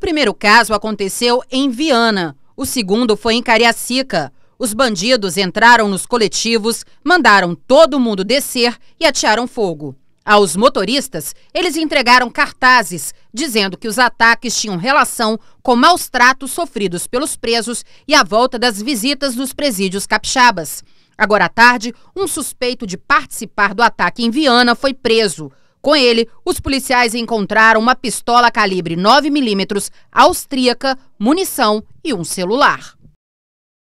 primeiro caso aconteceu em Viana, o segundo foi em Cariacica. Os bandidos entraram nos coletivos, mandaram todo mundo descer e atearam fogo. Aos motoristas, eles entregaram cartazes dizendo que os ataques tinham relação com maus tratos sofridos pelos presos e a volta das visitas dos presídios capixabas. Agora à tarde, um suspeito de participar do ataque em Viana foi preso. Com ele, os policiais encontraram uma pistola calibre 9mm austríaca, munição e um celular.